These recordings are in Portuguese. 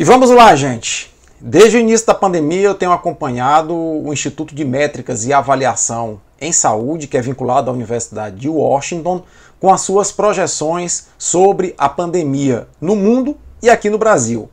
E vamos lá, gente. Desde o início da pandemia, eu tenho acompanhado o Instituto de Métricas e Avaliação em Saúde, que é vinculado à Universidade de Washington, com as suas projeções sobre a pandemia no mundo e aqui no Brasil.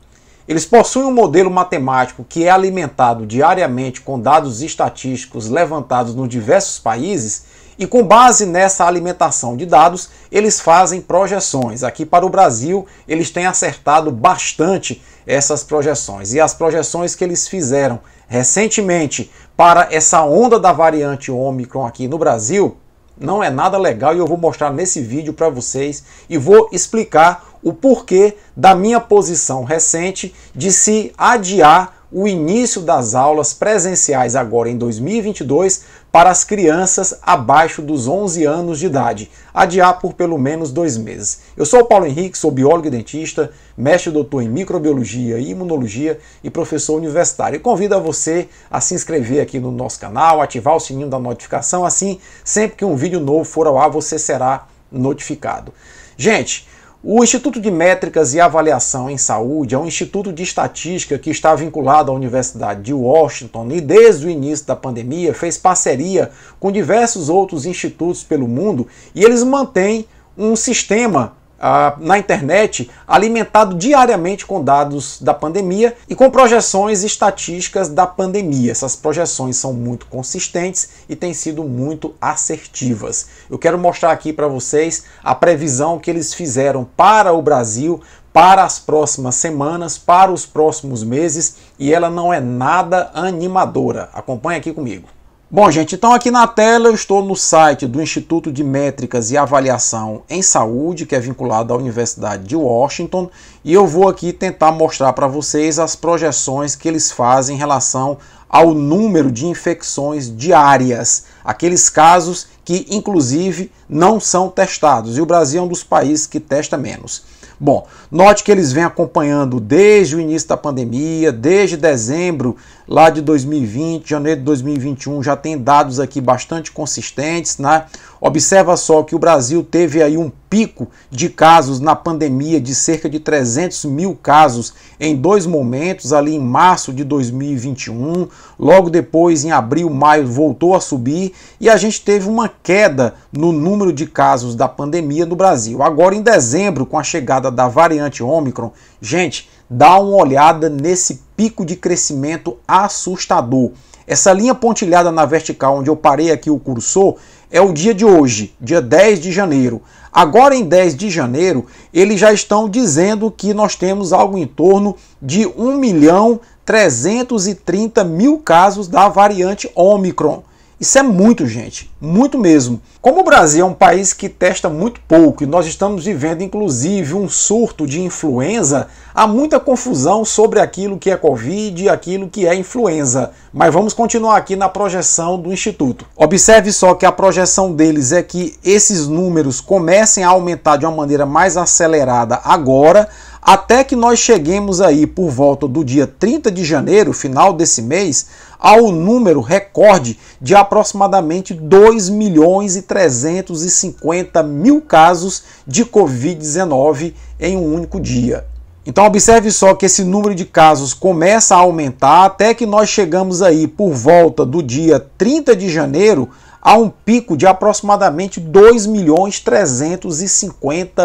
Eles possuem um modelo matemático que é alimentado diariamente com dados estatísticos levantados nos diversos países e com base nessa alimentação de dados, eles fazem projeções. Aqui para o Brasil, eles têm acertado bastante essas projeções. E as projeções que eles fizeram recentemente para essa onda da variante Ômicron aqui no Brasil, não é nada legal e eu vou mostrar nesse vídeo para vocês e vou explicar o porquê da minha posição recente de se adiar o início das aulas presenciais agora em 2022 para as crianças abaixo dos 11 anos de idade, adiar por pelo menos dois meses. Eu sou o Paulo Henrique, sou biólogo e dentista, mestre doutor em microbiologia e imunologia e professor universitário. E convido a você a se inscrever aqui no nosso canal, ativar o sininho da notificação, assim sempre que um vídeo novo for ao ar você será notificado. Gente, o Instituto de Métricas e Avaliação em Saúde é um instituto de estatística que está vinculado à Universidade de Washington e, desde o início da pandemia, fez parceria com diversos outros institutos pelo mundo e eles mantêm um sistema na internet, alimentado diariamente com dados da pandemia e com projeções estatísticas da pandemia. Essas projeções são muito consistentes e têm sido muito assertivas. Eu quero mostrar aqui para vocês a previsão que eles fizeram para o Brasil para as próximas semanas, para os próximos meses, e ela não é nada animadora. Acompanhe aqui comigo. Bom, gente, então aqui na tela eu estou no site do Instituto de Métricas e Avaliação em Saúde, que é vinculado à Universidade de Washington, e eu vou aqui tentar mostrar para vocês as projeções que eles fazem em relação ao número de infecções diárias, aqueles casos que inclusive não são testados, e o Brasil é um dos países que testa menos. Bom, note que eles vêm acompanhando desde o início da pandemia, desde dezembro lá de 2020, janeiro de 2021, já tem dados aqui bastante consistentes, né? Observa só que o Brasil teve aí um pico de casos na pandemia de cerca de 300 mil casos em dois momentos, ali em março de 2021, logo depois em abril, maio voltou a subir e a gente teve uma queda no número de casos da pandemia no Brasil. Agora em dezembro, com a chegada da variante Ômicron, gente, dá uma olhada nesse pico de crescimento assustador. Essa linha pontilhada na vertical onde eu parei aqui o cursor é o dia de hoje, dia 10 de janeiro. Agora em 10 de janeiro, eles já estão dizendo que nós temos algo em torno de 1 milhão 330 mil casos da variante Omicron. Isso é muito, gente, muito mesmo. Como o Brasil é um país que testa muito pouco e nós estamos vivendo inclusive um surto de influenza, há muita confusão sobre aquilo que é Covid e aquilo que é influenza. Mas vamos continuar aqui na projeção do Instituto. Observe só que a projeção deles é que esses números comecem a aumentar de uma maneira mais acelerada agora, até que nós cheguemos aí por volta do dia 30 de janeiro, final desse mês, ao número recorde de aproximadamente 2 milhões e 350 mil casos de Covid-19 em um único dia. Então observe só que esse número de casos começa a aumentar até que nós chegamos aí por volta do dia 30 de janeiro a um pico de aproximadamente 2.350.000 milhões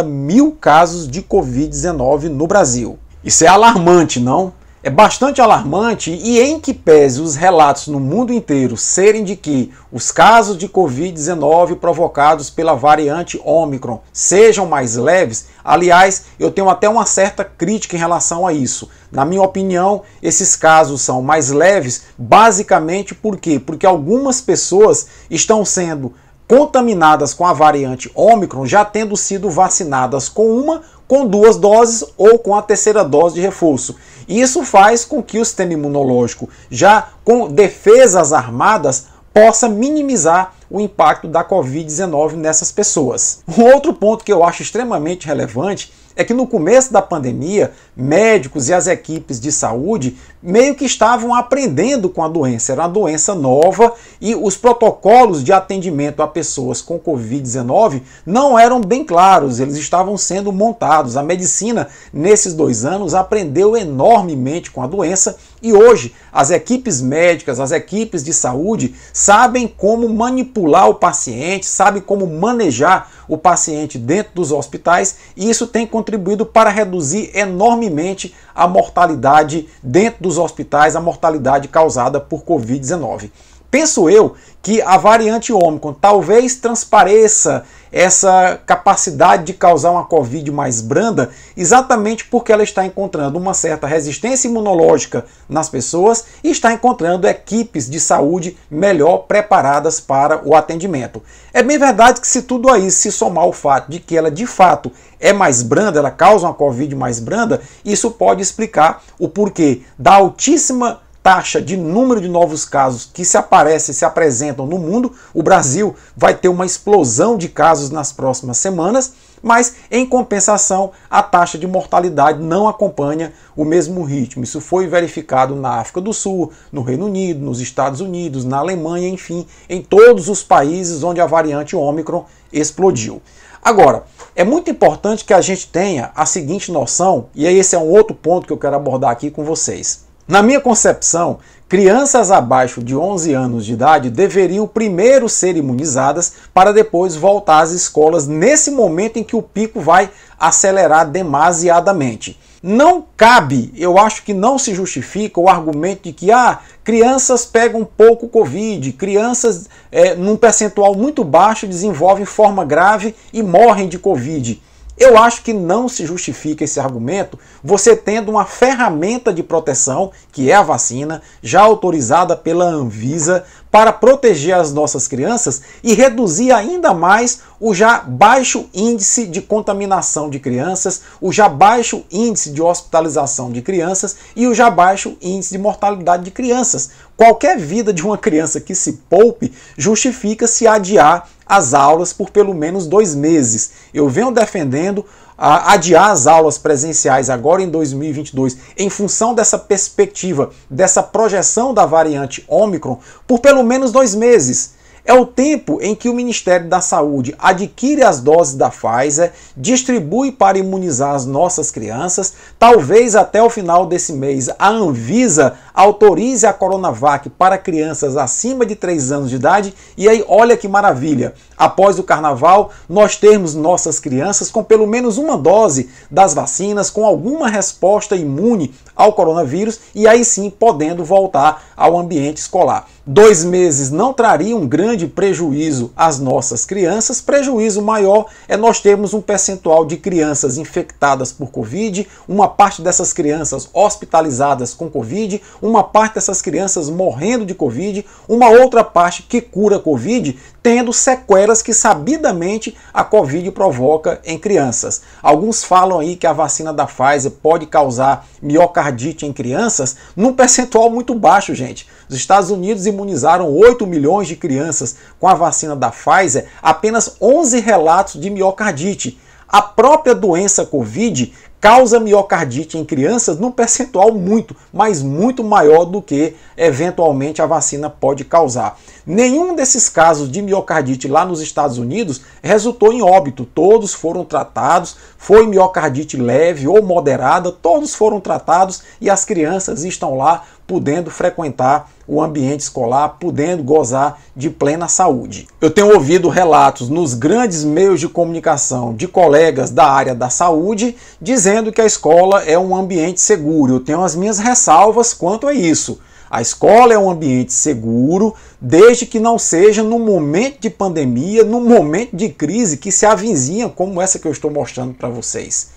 mil casos de Covid-19 no Brasil. Isso é alarmante, não? é bastante alarmante e em que pese os relatos no mundo inteiro serem de que os casos de Covid-19 provocados pela variante Omicron sejam mais leves, aliás, eu tenho até uma certa crítica em relação a isso. Na minha opinião, esses casos são mais leves basicamente por quê? Porque algumas pessoas estão sendo contaminadas com a variante Ômicron já tendo sido vacinadas com uma com duas doses ou com a terceira dose de reforço. Isso faz com que o sistema imunológico, já com defesas armadas, possa minimizar o impacto da Covid-19 nessas pessoas. Um outro ponto que eu acho extremamente relevante é que no começo da pandemia, médicos e as equipes de saúde meio que estavam aprendendo com a doença, era uma doença nova e os protocolos de atendimento a pessoas com Covid-19 não eram bem claros, eles estavam sendo montados. A medicina, nesses dois anos, aprendeu enormemente com a doença e hoje, as equipes médicas, as equipes de saúde sabem como manipular o paciente, sabem como manejar o paciente dentro dos hospitais, e isso tem contribuído para reduzir enormemente a mortalidade dentro dos hospitais, a mortalidade causada por Covid-19. Penso eu que a variante Ômicron talvez transpareça essa capacidade de causar uma Covid mais branda, exatamente porque ela está encontrando uma certa resistência imunológica nas pessoas e está encontrando equipes de saúde melhor preparadas para o atendimento. É bem verdade que se tudo aí se somar o fato de que ela de fato é mais branda, ela causa uma Covid mais branda, isso pode explicar o porquê da altíssima taxa de número de novos casos que se aparecem, se apresentam no mundo, o Brasil vai ter uma explosão de casos nas próximas semanas, mas em compensação, a taxa de mortalidade não acompanha o mesmo ritmo. Isso foi verificado na África do Sul, no Reino Unido, nos Estados Unidos, na Alemanha, enfim, em todos os países onde a variante Ômicron explodiu. Agora, é muito importante que a gente tenha a seguinte noção, e esse é um outro ponto que eu quero abordar aqui com vocês. Na minha concepção, crianças abaixo de 11 anos de idade deveriam primeiro ser imunizadas para depois voltar às escolas nesse momento em que o pico vai acelerar demasiadamente. Não cabe, eu acho que não se justifica o argumento de que ah, crianças pegam pouco Covid, crianças é, num percentual muito baixo desenvolvem forma grave e morrem de Covid. Eu acho que não se justifica esse argumento você tendo uma ferramenta de proteção, que é a vacina, já autorizada pela Anvisa, para proteger as nossas crianças e reduzir ainda mais o já baixo índice de contaminação de crianças, o já baixo índice de hospitalização de crianças e o já baixo índice de mortalidade de crianças. Qualquer vida de uma criança que se poupe justifica se adiar as aulas por pelo menos dois meses. Eu venho defendendo adiar as aulas presenciais agora em 2022, em função dessa perspectiva, dessa projeção da variante Omicron, por pelo menos dois meses. É o tempo em que o Ministério da Saúde adquire as doses da Pfizer, distribui para imunizar as nossas crianças, talvez até o final desse mês a Anvisa autorize a Coronavac para crianças acima de 3 anos de idade. E aí, olha que maravilha! Após o carnaval, nós termos nossas crianças com pelo menos uma dose das vacinas, com alguma resposta imune ao coronavírus, e aí sim podendo voltar ao ambiente escolar. Dois meses não traria um grande prejuízo às nossas crianças. Prejuízo maior é nós termos um percentual de crianças infectadas por Covid, uma parte dessas crianças hospitalizadas com Covid, uma parte dessas crianças morrendo de Covid, uma outra parte que cura Covid, tendo sequelas que sabidamente a Covid provoca em crianças. Alguns falam aí que a vacina da Pfizer pode causar miocardite em crianças num percentual muito baixo, gente. Os Estados Unidos imunizaram 8 milhões de crianças com a vacina da Pfizer, apenas 11 relatos de miocardite. A própria doença Covid causa miocardite em crianças num percentual muito, mas muito maior do que eventualmente a vacina pode causar. Nenhum desses casos de miocardite lá nos Estados Unidos resultou em óbito, todos foram tratados, foi miocardite leve ou moderada, todos foram tratados e as crianças estão lá podendo frequentar o ambiente escolar, podendo gozar de plena saúde. Eu tenho ouvido relatos nos grandes meios de comunicação de colegas da área da saúde dizendo que a escola é um ambiente seguro. Eu tenho as minhas ressalvas quanto a isso. A escola é um ambiente seguro, desde que não seja no momento de pandemia, no momento de crise que se avizinha, como essa que eu estou mostrando para vocês.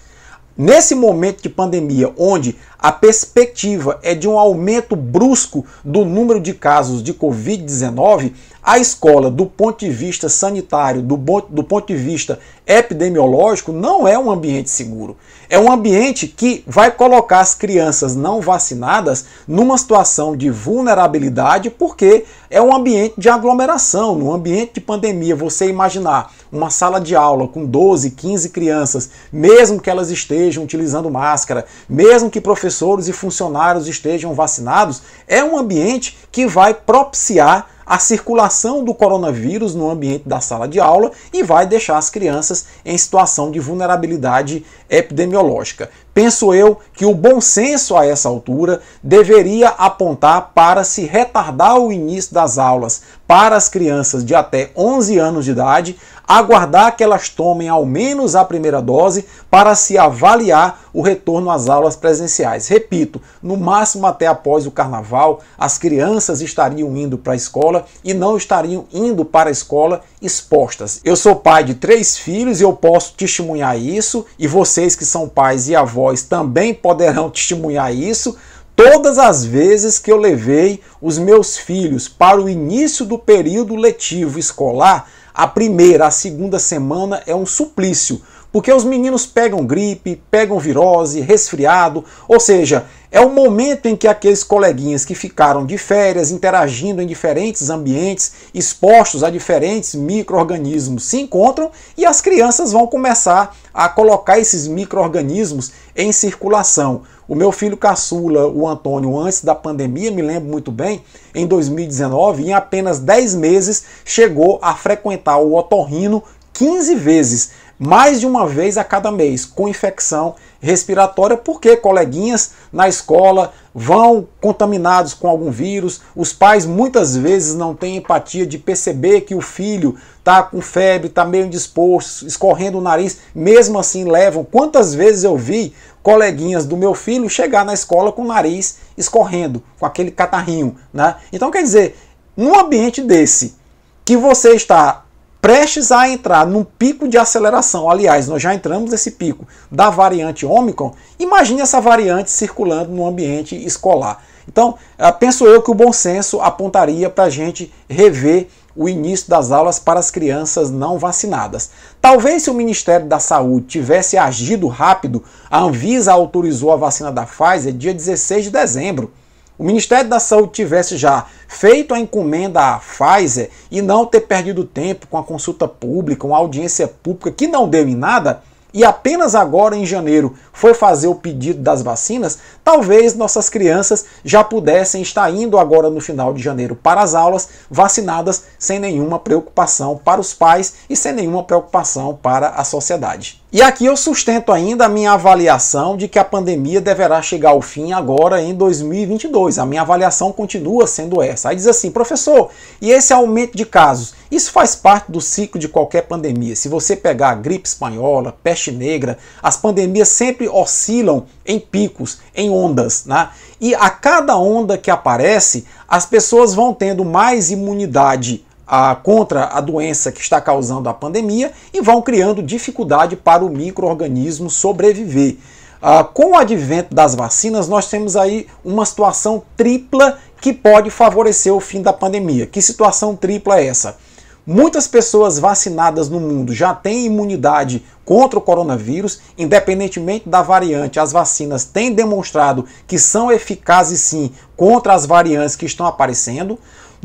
Nesse momento de pandemia, onde a perspectiva é de um aumento brusco do número de casos de Covid-19, a escola, do ponto de vista sanitário, do, do ponto de vista epidemiológico, não é um ambiente seguro. É um ambiente que vai colocar as crianças não vacinadas numa situação de vulnerabilidade, porque é um ambiente de aglomeração. Num ambiente de pandemia, você imaginar uma sala de aula com 12, 15 crianças, mesmo que elas estejam utilizando máscara, mesmo que professores e funcionários estejam vacinados, é um ambiente que vai propiciar a circulação do coronavírus no ambiente da sala de aula e vai deixar as crianças em situação de vulnerabilidade epidemiológica. Penso eu que o bom senso a essa altura deveria apontar para se retardar o início das aulas para as crianças de até 11 anos de idade, aguardar que elas tomem ao menos a primeira dose para se avaliar o retorno às aulas presenciais. Repito, no máximo até após o carnaval, as crianças estariam indo para a escola e não estariam indo para a escola expostas. Eu sou pai de três filhos e eu posso testemunhar isso, e vocês que são pais e avós vós também poderão testemunhar isso, todas as vezes que eu levei os meus filhos para o início do período letivo escolar, a primeira, a segunda semana é um suplício porque os meninos pegam gripe, pegam virose, resfriado, ou seja, é o momento em que aqueles coleguinhas que ficaram de férias, interagindo em diferentes ambientes, expostos a diferentes micro-organismos, se encontram e as crianças vão começar a colocar esses micro-organismos em circulação. O meu filho caçula, o Antônio, antes da pandemia, me lembro muito bem, em 2019, em apenas 10 meses, chegou a frequentar o otorrino 15 vezes mais de uma vez a cada mês com infecção respiratória, porque coleguinhas na escola vão contaminados com algum vírus, os pais muitas vezes não têm empatia de perceber que o filho está com febre, está meio indisposto, escorrendo o nariz, mesmo assim levam. Quantas vezes eu vi coleguinhas do meu filho chegar na escola com o nariz escorrendo, com aquele catarrinho, né? Então quer dizer, num ambiente desse, que você está prestes a entrar num pico de aceleração. Aliás, nós já entramos nesse pico da variante Omicron. Imagine essa variante circulando no ambiente escolar. Então, eh, penso eu que o bom senso apontaria para a gente rever o início das aulas para as crianças não vacinadas. Talvez se o Ministério da Saúde tivesse agido rápido, a Anvisa autorizou a vacina da Pfizer dia 16 de dezembro o Ministério da Saúde tivesse já feito a encomenda à Pfizer e não ter perdido tempo com a consulta pública, uma audiência pública que não deu em nada, e apenas agora em janeiro foi fazer o pedido das vacinas, talvez nossas crianças já pudessem estar indo agora no final de janeiro para as aulas vacinadas sem nenhuma preocupação para os pais e sem nenhuma preocupação para a sociedade. E aqui eu sustento ainda a minha avaliação de que a pandemia deverá chegar ao fim agora em 2022. A minha avaliação continua sendo essa. Aí diz assim, professor, e esse aumento de casos? Isso faz parte do ciclo de qualquer pandemia. Se você pegar a gripe espanhola, peste negra, as pandemias sempre oscilam em picos, em ondas, né? E a cada onda que aparece, as pessoas vão tendo mais imunidade a, contra a doença que está causando a pandemia e vão criando dificuldade para o microorganismo sobreviver. Ah, com o advento das vacinas, nós temos aí uma situação tripla que pode favorecer o fim da pandemia. Que situação tripla é essa? Muitas pessoas vacinadas no mundo já têm imunidade contra o coronavírus, independentemente da variante. As vacinas têm demonstrado que são eficazes sim contra as variantes que estão aparecendo.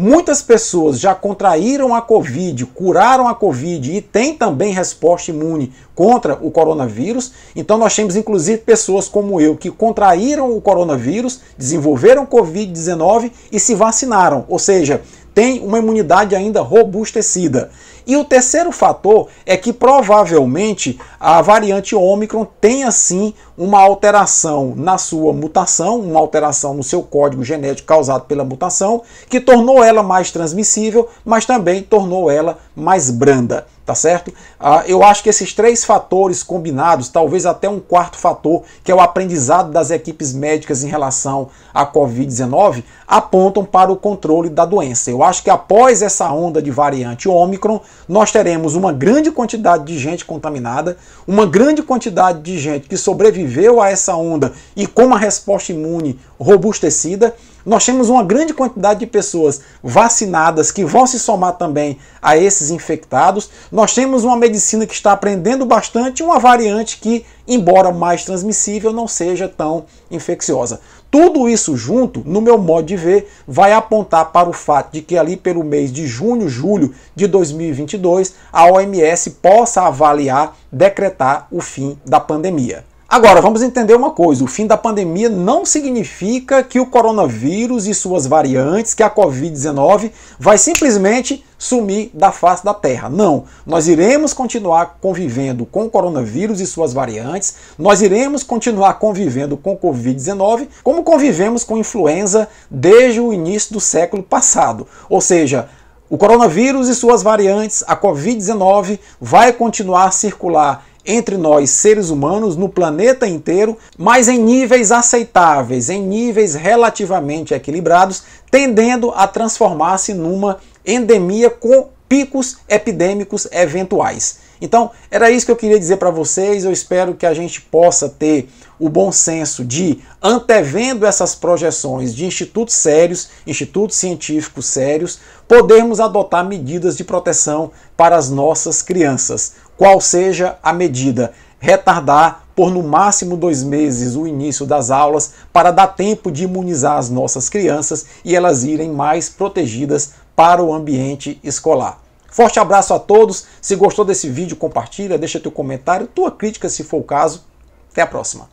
Muitas pessoas já contraíram a Covid, curaram a Covid e têm também resposta imune contra o coronavírus. Então, nós temos inclusive pessoas como eu que contraíram o coronavírus, desenvolveram Covid-19 e se vacinaram. Ou seja, tem uma imunidade ainda robustecida. E o terceiro fator é que provavelmente a variante Ômicron tem sim uma alteração na sua mutação, uma alteração no seu código genético causado pela mutação, que tornou ela mais transmissível, mas também tornou ela mais branda tá certo? Ah, eu acho que esses três fatores combinados, talvez até um quarto fator, que é o aprendizado das equipes médicas em relação à Covid-19, apontam para o controle da doença. Eu acho que após essa onda de variante Ômicron, nós teremos uma grande quantidade de gente contaminada, uma grande quantidade de gente que sobreviveu a essa onda e com uma resposta imune robustecida nós temos uma grande quantidade de pessoas vacinadas que vão se somar também a esses infectados. Nós temos uma medicina que está aprendendo bastante, uma variante que, embora mais transmissível, não seja tão infecciosa. Tudo isso junto, no meu modo de ver, vai apontar para o fato de que ali pelo mês de junho, julho de 2022, a OMS possa avaliar, decretar o fim da pandemia. Agora, vamos entender uma coisa: o fim da pandemia não significa que o coronavírus e suas variantes, que a Covid-19, vai simplesmente sumir da face da Terra. Não. Nós iremos continuar convivendo com o coronavírus e suas variantes, nós iremos continuar convivendo com Covid-19, como convivemos com influenza desde o início do século passado. Ou seja, o coronavírus e suas variantes, a Covid-19, vai continuar a circular entre nós, seres humanos, no planeta inteiro, mas em níveis aceitáveis, em níveis relativamente equilibrados, tendendo a transformar-se numa endemia com picos epidêmicos eventuais. Então, era isso que eu queria dizer para vocês. Eu espero que a gente possa ter o bom senso de, antevendo essas projeções de institutos sérios, institutos científicos sérios, podermos adotar medidas de proteção para as nossas crianças qual seja a medida. Retardar por no máximo dois meses o início das aulas para dar tempo de imunizar as nossas crianças e elas irem mais protegidas para o ambiente escolar. Forte abraço a todos. Se gostou desse vídeo, compartilha, deixa teu comentário, tua crítica se for o caso. Até a próxima.